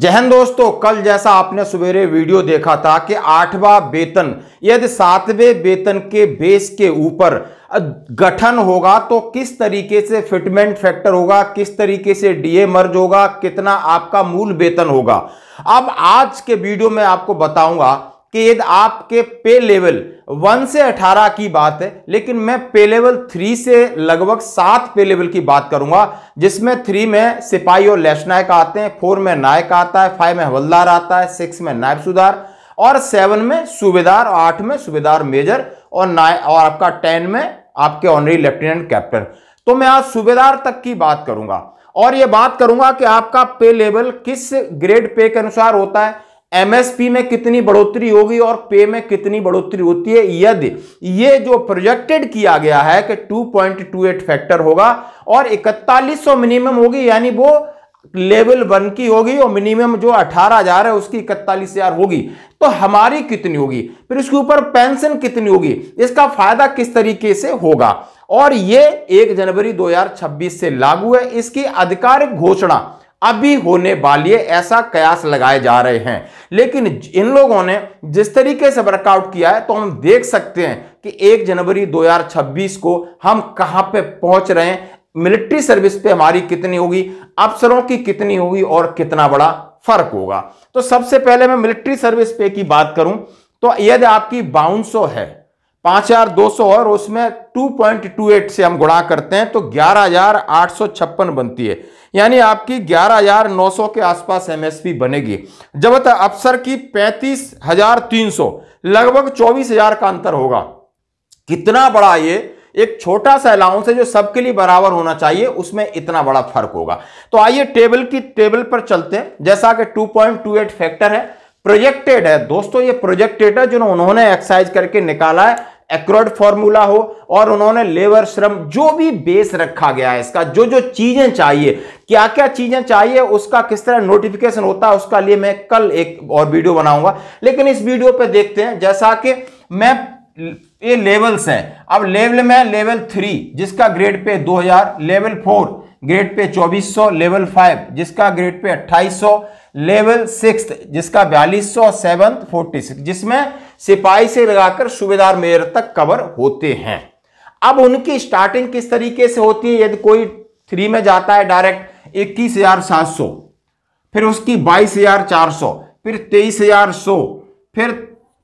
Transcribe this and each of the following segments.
जहन दोस्तों कल जैसा आपने सवेरे वीडियो देखा था कि आठवां वेतन यदि सातवें वेतन के बेस के ऊपर गठन होगा तो किस तरीके से फिटमेंट फैक्टर होगा किस तरीके से डीए मर्ज होगा कितना आपका मूल वेतन होगा अब आज के वीडियो में आपको बताऊंगा कि यदि आपके पे लेवल वन से अठारह की बात है लेकिन मैं पे लेवल थ्री से लगभग सात पे लेवल की बात करूंगा जिसमें थ्री में सिपाही और लेफ्ट नायक आते हैं फोर में नायक आता है फाइव में हवलदार आता है सिक्स में नायब सुधार और सेवन में सूबेदार और आठ में सूबेदार मेजर और नाय और आपका टेन में आपके ऑनरी लेफ्टिनेंट कैप्टन तो मैं आज सूबेदार तक की बात करूंगा और यह बात करूंगा कि आपका पे लेवल किस ग्रेड पे के अनुसार होता है एमएसपी में कितनी बढ़ोतरी होगी और पे में कितनी बढ़ोतरी होती है यदि ये जो प्रोजेक्टेड किया गया है कि 2.28 फैक्टर होगा और इकतालीस मिनिमम होगी यानी वो लेवल वन की होगी और मिनिमम जो अठारह हजार है उसकी इकतालीस हजार होगी तो हमारी कितनी होगी फिर इसके ऊपर पेंशन कितनी होगी इसका फायदा किस तरीके से होगा और ये एक जनवरी दो से लागू है इसकी आधिकारिक घोषणा अभी होने वाली है ऐसा कयास लगाए जा रहे हैं लेकिन इन लोगों ने जिस तरीके से वर्कआउट किया है तो हम देख सकते हैं कि 1 जनवरी 2026 को हम कहां पे पहुंच रहे हैं मिलिट्री सर्विस पे हमारी कितनी होगी अफसरों की कितनी होगी और कितना बड़ा फर्क होगा तो सबसे पहले मैं मिलिट्री सर्विस पे की बात करूं तो यदि आपकी बाउंसो है पांच हजार दो सौ और उसमें टू पॉइंट टू एट से हम गुणा करते हैं तो ग्यारह हजार आठ सौ छप्पन बनती है यानी आपकी ग्यारह हजार नौ सौ के आसपास एमएसपी बनेगी जब अफसर की पैंतीस हजार तीन सौ लगभग चौबीस हजार का अंतर होगा कितना बड़ा ये एक छोटा सा अलाउंस है जो सबके लिए बराबर होना चाहिए उसमें इतना बड़ा फर्क होगा तो आइए टेबल की टेबल पर चलते हैं जैसा कि 2.28 फैक्टर है प्रोजेक्टेड है दोस्तों ये प्रोजेक्टेड है जो उन्होंने एक्सरसाइज करके निकाला है एक्रोड फॉर्मूला हो और उन्होंने लेबर श्रम जो भी बेस रखा गया है इसका जो जो चीजें चाहिए क्या क्या चीजें चाहिए उसका किस तरह नोटिफिकेशन होता है उसका लिए मैं कल एक और वीडियो बनाऊंगा लेकिन इस वीडियो पे देखते हैं जैसा कि मैं ये लेवल्स हैं अब लेवल में लेवल थ्री जिसका grade pay 2000 level four grade pay 2400 level five जिसका ग्रेड पे 2800 लेवल सिक्स जिसका बयालीस सौ सेवन फोर्टी सिक्स जिसमें सिपाही से लगाकर सूबेदार मेयर तक कवर होते हैं अब उनकी स्टार्टिंग किस तरीके से होती है यदि कोई थ्री में जाता है डायरेक्ट इक्कीस हजार सात सौ फिर उसकी बाईस हजार चार सौ फिर तेईस हजार सौ फिर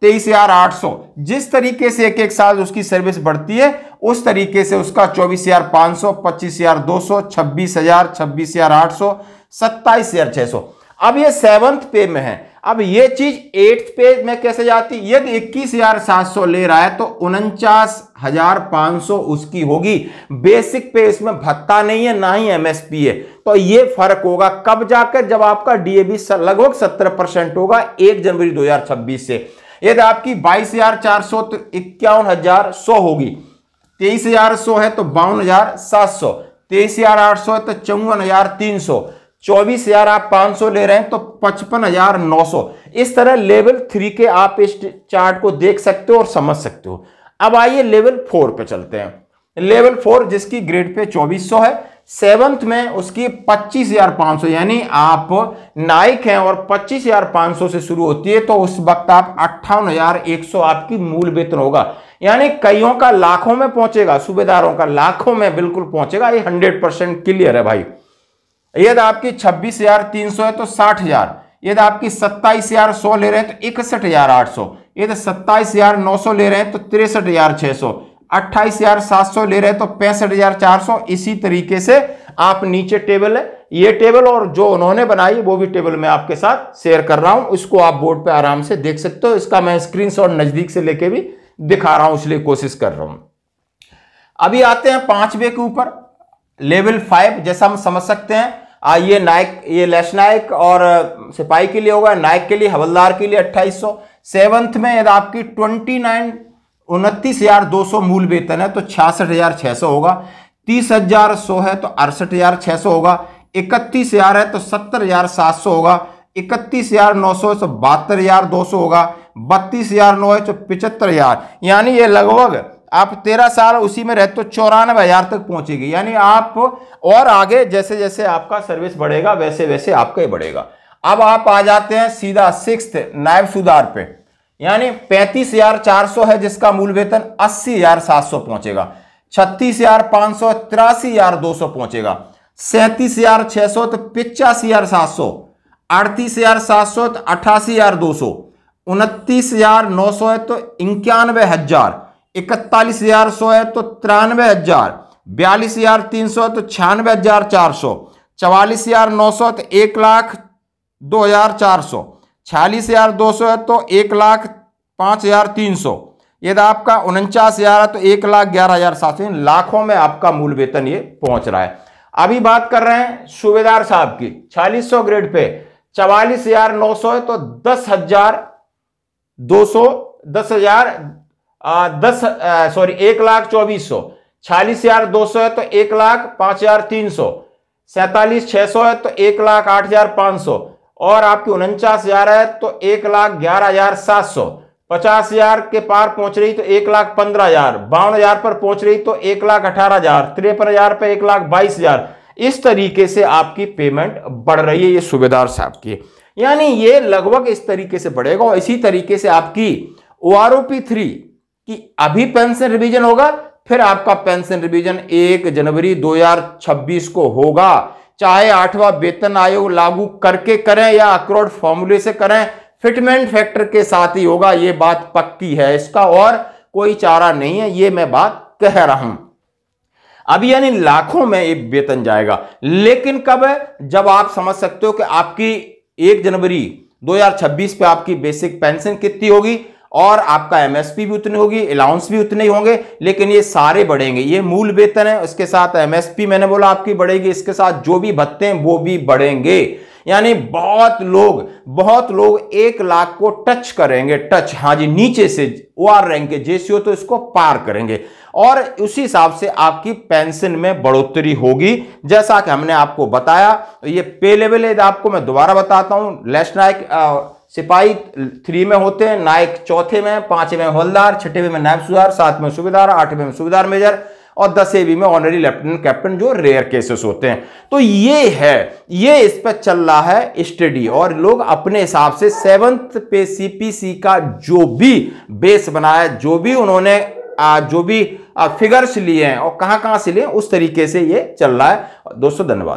तेईस हजार आठ सौ जिस तरीके से एक एक साल उसकी सर्विस बढ़ती है उस तरीके से उसका चौबीस हजार पांच सौ पच्चीस हजार दो सौ छब्बीस हजार छब्बीस हजार आठ सौ सत्ताईस हजार छह सौ अब ये सेवंथ पे में है अब ये चीज एट्थ पे में कैसे जाती यदि इक्कीस हजार सात सौ ले रहा है तो उनचास हजार पांच सौ उसकी होगी बेसिक पे इसमें भत्ता नहीं है ना ही एमएसपी है तो ये फर्क होगा कब जाकर जब आपका डीएबी लगभग सत्रह परसेंट होगा एक जनवरी दो हजार छब्बीस से यदि आपकी बाईस हजार चार सौ तो इक्यावन हजार सौ होगी तेईस हजार सौ है तो बावन हजार सात सौ तेईस हजार आठ सौ है तो चौवन हजार तीन सौ चौबीस हजार आप पांच सौ ले रहे हैं तो पचपन हजार नौ सौ इस तरह लेवल थ्री के आप इस चार्ट को देख सकते हो और समझ सकते हो अब आइए लेवल फोर पे चलते हैं लेवल फोर जिसकी ग्रेड पे चौबीस सौ है सेवंथ में उसकी पच्चीस हजार पांच सौ यानी आप नाइक हैं और पच्चीस हजार पांच सौ से शुरू होती है तो उस वक्त आप अट्ठावन हजार एक सौ आपकी मूल वेतन होगा यानी कईयों का लाखों में पहुंचेगा सूबेदारों का लाखों में बिल्कुल पहुंचेगा ये हंड्रेड परसेंट क्लियर है भाई यदि आपकी छब्बीस हजार तीन सौ है तो साठ हजार यदि आपकी सत्ताईस हजार सौ ले रहे हैं तो इकसठ हजार आठ सौ यदि सत्ताईस हजार नौ सौ ले रहे हैं तो तिरसठ हजार छह सौ अट्ठाईस हजार सात सौ ले रहे हैं तो पैंसठ हजार चार सौ इसी तरीके से आप नीचे टेबल है ये टेबल और जो उन्होंने बनाई वो भी टेबल मैं आपके साथ शेयर कर रहा हूं इसको आप बोर्ड पे आराम से देख सकते हो इसका मैं स्क्रीनशॉट नजदीक से लेके भी दिखा रहा हूं इसलिए कोशिश कर रहा हूं अभी आते हैं पांचवे के ऊपर लेवल फाइव जैसा हम समझ सकते हैं आ, ये नायक ये लेश नायक और सिपाही के लिए होगा नायक के लिए हवलदार के लिए अट्ठाईस सौ सेवंथ में यदि आपकी ट्वेंटी नाइन उनतीस हजार दो सौ मूल वेतन है तो छियासठ हजार छः सौ होगा तीस हजार सौ है तो अड़सठ हजार छः सौ होगा इकतीस हजार है तो सत्तर हजार सात सौ होगा इकतीस हजार नौ सौ है तो बहत्तर हजार दो सौ होगा बत्तीस हजार नौ है तो पिचहत्तर हजार यानी ये लगभग आप तेरह साल उसी में रहते तो चौरानवे हजार तक पहुंचेगी यानी आप और आगे जैसे जैसे आपका सर्विस बढ़ेगा वैसे वैसे आपका ही बढ़ेगा अब आप आ जाते हैं सीधा सिक्स नायब सुधार पे यानी पैंतीस हजार चार सौ है जिसका मूल वेतन अस्सी हजार सात सौ पहुंचेगा छत्तीस हजार पांच सौ तिरासी हजार दो सौ पहुंचेगा सैंतीस हजार छह सौ तो पिचासी हजार सात सौ अड़तीस हजार सात सौ तो अठासी हजार दो सौ उनतीस हजार नौ सौ है तो इक्यानवे हजार इकतालीस हजार सौ है तो तिरानवे हजार बयालीस हजार तीन सौ तो छियानवे हजार चार सौ चवालीस हजार नौ सौ तो एक लाख दो हजार चार सौ छियालीस हजार दो सौ है तो एक लाख पाँच हजार तीन सौ यदि आपका उनचास हजार है तो एक लाख ग्यारह हजार सात सौ लाखों में आपका मूल वेतन ये पहुंच रहा है अभी बात कर रहे हैं सूबेदार साहब की छियालीस सौ ग्रेड पे चवालीस हजार नौ सौ है तो दस हजार दो सौ दस हजार दस सॉरी एक लाख चौबीस सौ छियालीस हजार दो सौ है तो एक लाख पांच हजार तीन सौ सैतालीस छह सौ है तो एक लाख आठ हजार पांच सौ और आपकी उनचास हजार है तो एक लाख ग्यारह हजार सात सौ पचास हजार के पार पहुंच रही तो एक लाख पंद्रह हजार बावन हजार पर पहुंच रही तो एक लाख अठारह हजार तिरपन हजार पर एक लाख बाईस हजार इस तरीके से आपकी पेमेंट बढ़ रही है ये सूबेदार साहब की यानी ये लगभग इस तरीके से बढ़ेगा और इसी तरीके से आपकी O R O P three कि अभी पेंशन रिवीजन होगा फिर आपका पेंशन रिवीजन एक जनवरी 2026 को होगा चाहे आठवां वेतन आयोग लागू करके करें या अक्रोड फॉर्मूले से करें फिटमेंट फैक्टर के साथ ही होगा ये बात पक्की है इसका और कोई चारा नहीं है ये मैं बात कह रहा हूं अब यानी लाखों में ये वेतन जाएगा लेकिन कब है जब आप समझ सकते हो कि आपकी एक जनवरी 2026 पे आपकी बेसिक पेंशन कितनी होगी और आपका एमएसपी भी उतनी होगी अलाउंस भी उतने ही होंगे लेकिन ये सारे बढ़ेंगे ये मूल वेतन है उसके साथ एमएसपी मैंने बोला आपकी बढ़ेगी इसके साथ जो भी भत्ते हैं वो भी बढ़ेंगे यानी बहुत लोग बहुत लोग एक लाख को टच करेंगे टच हाँ जी नीचे से ओ आर रैंक के हो तो इसको पार करेंगे और उसी हिसाब से आपकी पेंशन में बढ़ोतरी होगी जैसा कि हमने आपको बताया ये पे लेवल है आपको मैं दोबारा बताता हूं लेस्ट नायक सिपाही थ्री में होते हैं नायक चौथे में पांचवे में हवलदार छठे में नायब सुधार सातवें सुबेदार आठवें में सुबेदार मेजर और दस एवी में ऑनरी लेफ्टिनेंट कैप्टन जो रेयर केसेस होते हैं तो ये है ये इस पर चल रहा है स्टडी और लोग अपने हिसाब से सेवंथ पे सीपीसी का जो भी बेस बनाया जो भी उन्होंने जो भी फिगर्स लिए हैं और कहां कहां से लिए उस तरीके से ये चल रहा है दोस्तों धन्यवाद